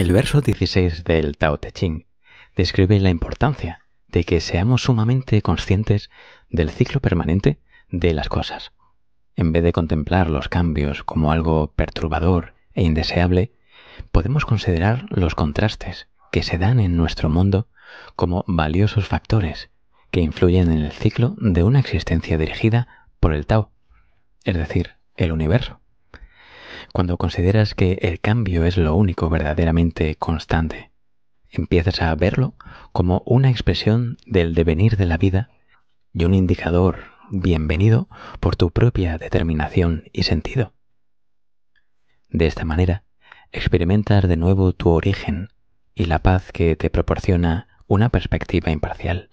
El verso 16 del Tao Te Ching describe la importancia de que seamos sumamente conscientes del ciclo permanente de las cosas. En vez de contemplar los cambios como algo perturbador e indeseable, podemos considerar los contrastes que se dan en nuestro mundo como valiosos factores que influyen en el ciclo de una existencia dirigida por el Tao, es decir, el universo cuando consideras que el cambio es lo único verdaderamente constante. Empiezas a verlo como una expresión del devenir de la vida y un indicador bienvenido por tu propia determinación y sentido. De esta manera, experimentas de nuevo tu origen y la paz que te proporciona una perspectiva imparcial.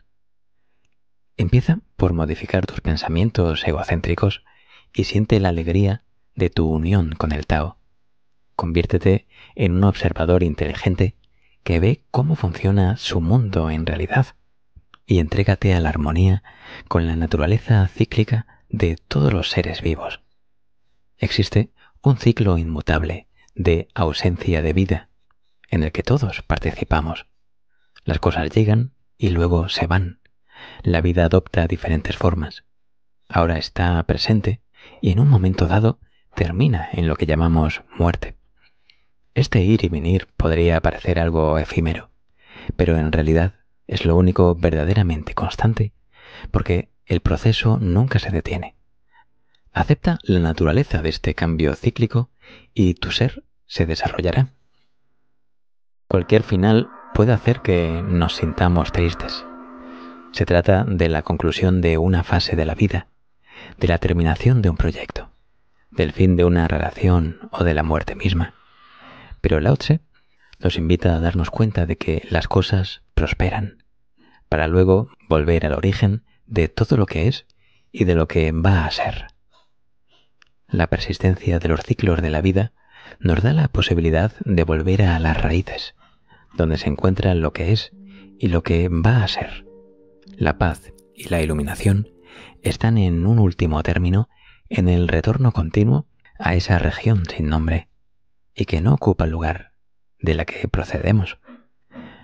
Empieza por modificar tus pensamientos egocéntricos y siente la alegría de tu unión con el Tao. Conviértete en un observador inteligente que ve cómo funciona su mundo en realidad y entrégate a la armonía con la naturaleza cíclica de todos los seres vivos. Existe un ciclo inmutable de ausencia de vida en el que todos participamos. Las cosas llegan y luego se van. La vida adopta diferentes formas. Ahora está presente y en un momento dado termina en lo que llamamos muerte. Este ir y venir podría parecer algo efímero, pero en realidad es lo único verdaderamente constante, porque el proceso nunca se detiene. Acepta la naturaleza de este cambio cíclico y tu ser se desarrollará. Cualquier final puede hacer que nos sintamos tristes. Se trata de la conclusión de una fase de la vida, de la terminación de un proyecto del fin de una relación o de la muerte misma. Pero Lao Tse nos invita a darnos cuenta de que las cosas prosperan, para luego volver al origen de todo lo que es y de lo que va a ser. La persistencia de los ciclos de la vida nos da la posibilidad de volver a las raíces, donde se encuentra lo que es y lo que va a ser. La paz y la iluminación están en un último término en el retorno continuo a esa región sin nombre y que no ocupa el lugar de la que procedemos.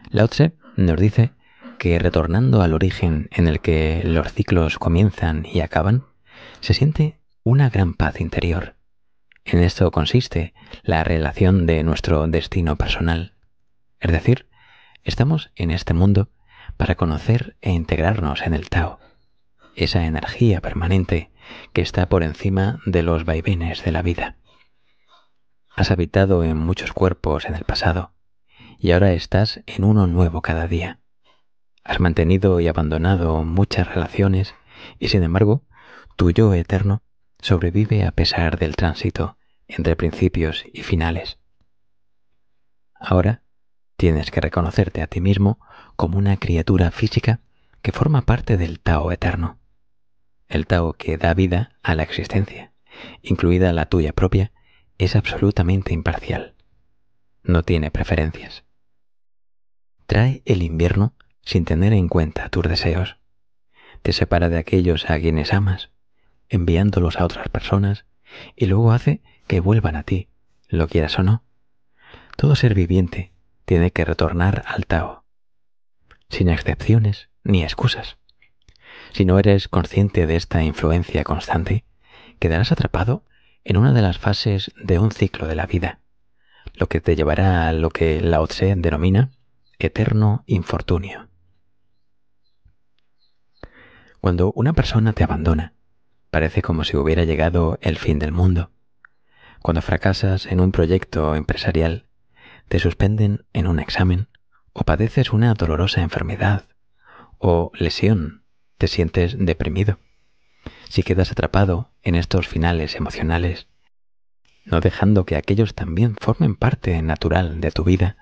Lao Tse nos dice que retornando al origen en el que los ciclos comienzan y acaban, se siente una gran paz interior. En esto consiste la relación de nuestro destino personal. Es decir, estamos en este mundo para conocer e integrarnos en el Tao esa energía permanente que está por encima de los vaivenes de la vida. Has habitado en muchos cuerpos en el pasado y ahora estás en uno nuevo cada día. Has mantenido y abandonado muchas relaciones y sin embargo tu yo eterno sobrevive a pesar del tránsito entre principios y finales. Ahora tienes que reconocerte a ti mismo como una criatura física que forma parte del Tao eterno el Tao que da vida a la existencia, incluida la tuya propia, es absolutamente imparcial. No tiene preferencias. Trae el invierno sin tener en cuenta tus deseos. Te separa de aquellos a quienes amas, enviándolos a otras personas, y luego hace que vuelvan a ti, lo quieras o no. Todo ser viviente tiene que retornar al Tao, sin excepciones ni excusas. Si no eres consciente de esta influencia constante, quedarás atrapado en una de las fases de un ciclo de la vida, lo que te llevará a lo que Lao Tse denomina eterno infortunio. Cuando una persona te abandona, parece como si hubiera llegado el fin del mundo. Cuando fracasas en un proyecto empresarial, te suspenden en un examen, o padeces una dolorosa enfermedad o lesión te sientes deprimido. Si quedas atrapado en estos finales emocionales, no dejando que aquellos también formen parte natural de tu vida,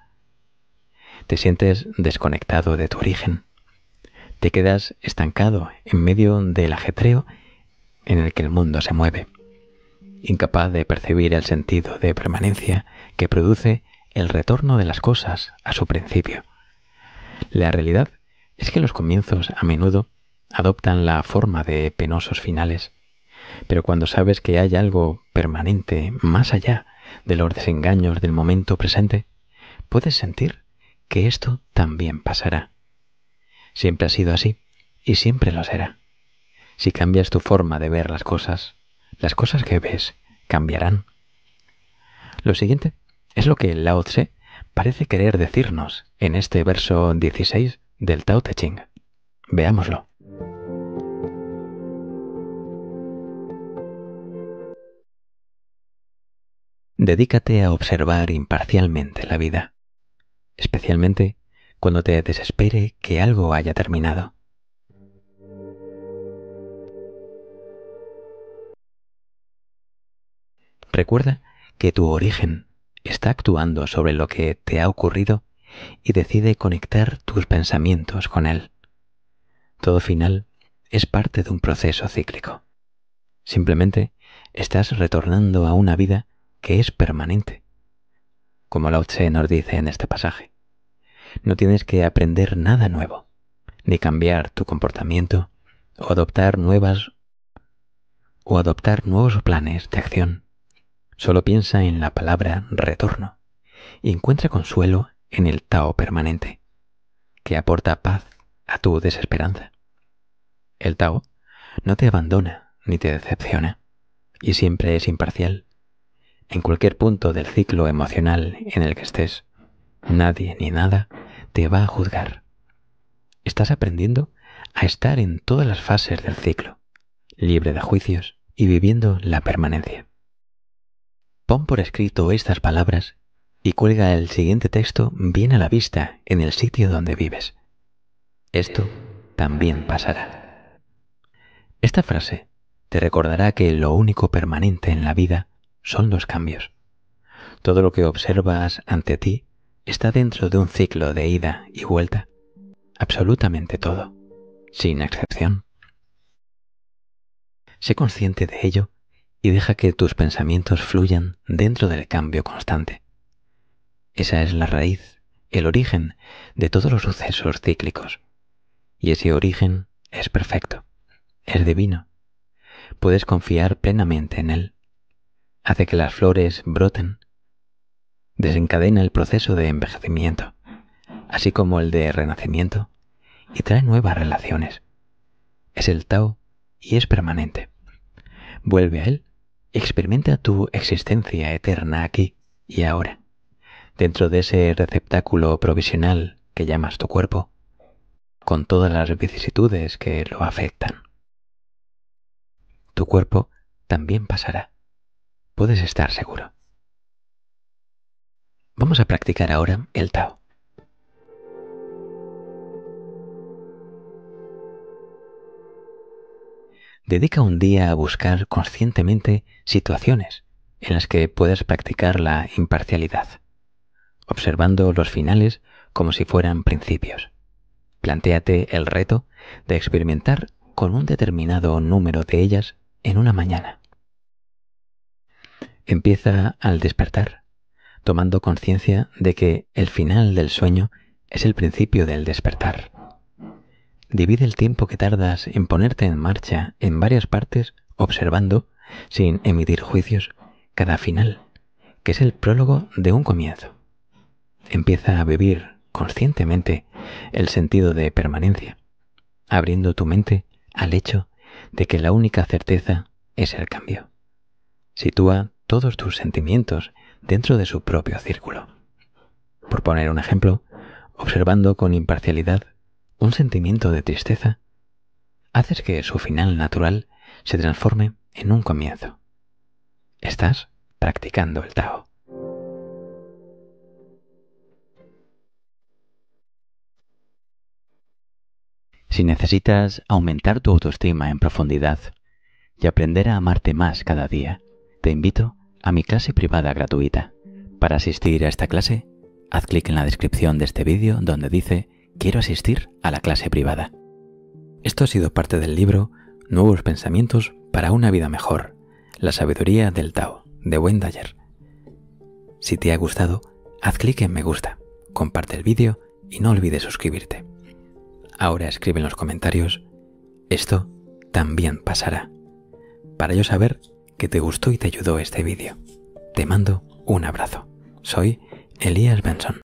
te sientes desconectado de tu origen. Te quedas estancado en medio del ajetreo en el que el mundo se mueve, incapaz de percibir el sentido de permanencia que produce el retorno de las cosas a su principio. La realidad es que los comienzos a menudo adoptan la forma de penosos finales, pero cuando sabes que hay algo permanente más allá de los desengaños del momento presente, puedes sentir que esto también pasará. Siempre ha sido así y siempre lo será. Si cambias tu forma de ver las cosas, las cosas que ves cambiarán. Lo siguiente es lo que Lao Tse parece querer decirnos en este verso 16 del Tao Te Ching. Veámoslo. Dedícate a observar imparcialmente la vida, especialmente cuando te desespere que algo haya terminado. Recuerda que tu origen está actuando sobre lo que te ha ocurrido y decide conectar tus pensamientos con él. Todo final es parte de un proceso cíclico. Simplemente estás retornando a una vida que es permanente, como Lao Tse nos dice en este pasaje. No tienes que aprender nada nuevo, ni cambiar tu comportamiento o adoptar nuevas o adoptar nuevos planes de acción. Solo piensa en la palabra retorno y encuentra consuelo en el Tao permanente, que aporta paz a tu desesperanza. El Tao no te abandona ni te decepciona y siempre es imparcial en cualquier punto del ciclo emocional en el que estés, nadie ni nada te va a juzgar. Estás aprendiendo a estar en todas las fases del ciclo, libre de juicios y viviendo la permanencia. Pon por escrito estas palabras y cuelga el siguiente texto bien a la vista en el sitio donde vives. Esto también pasará. Esta frase te recordará que lo único permanente en la vida son los cambios. Todo lo que observas ante ti está dentro de un ciclo de ida y vuelta. Absolutamente todo, sin excepción. Sé consciente de ello y deja que tus pensamientos fluyan dentro del cambio constante. Esa es la raíz, el origen de todos los sucesos cíclicos. Y ese origen es perfecto, es divino. Puedes confiar plenamente en él hace que las flores broten, desencadena el proceso de envejecimiento, así como el de renacimiento, y trae nuevas relaciones. Es el Tao y es permanente. Vuelve a él, experimenta tu existencia eterna aquí y ahora, dentro de ese receptáculo provisional que llamas tu cuerpo, con todas las vicisitudes que lo afectan. Tu cuerpo también pasará puedes estar seguro. Vamos a practicar ahora el Tao. Dedica un día a buscar conscientemente situaciones en las que puedas practicar la imparcialidad, observando los finales como si fueran principios. Plantéate el reto de experimentar con un determinado número de ellas en una mañana empieza al despertar, tomando conciencia de que el final del sueño es el principio del despertar. Divide el tiempo que tardas en ponerte en marcha en varias partes observando, sin emitir juicios, cada final, que es el prólogo de un comienzo. Empieza a vivir conscientemente el sentido de permanencia, abriendo tu mente al hecho de que la única certeza es el cambio. Sitúa todos tus sentimientos dentro de su propio círculo. Por poner un ejemplo, observando con imparcialidad un sentimiento de tristeza, haces que su final natural se transforme en un comienzo. Estás practicando el Tao. Si necesitas aumentar tu autoestima en profundidad y aprender a amarte más cada día, te invito a a mi clase privada gratuita. Para asistir a esta clase, haz clic en la descripción de este vídeo donde dice Quiero asistir a la clase privada. Esto ha sido parte del libro Nuevos Pensamientos para una vida mejor, la sabiduría del Tao, de Wendayer. Si te ha gustado, haz clic en me gusta, comparte el vídeo y no olvides suscribirte. Ahora escribe en los comentarios, esto también pasará, para yo saber que te gustó y te ayudó este vídeo. Te mando un abrazo. Soy Elías Benson.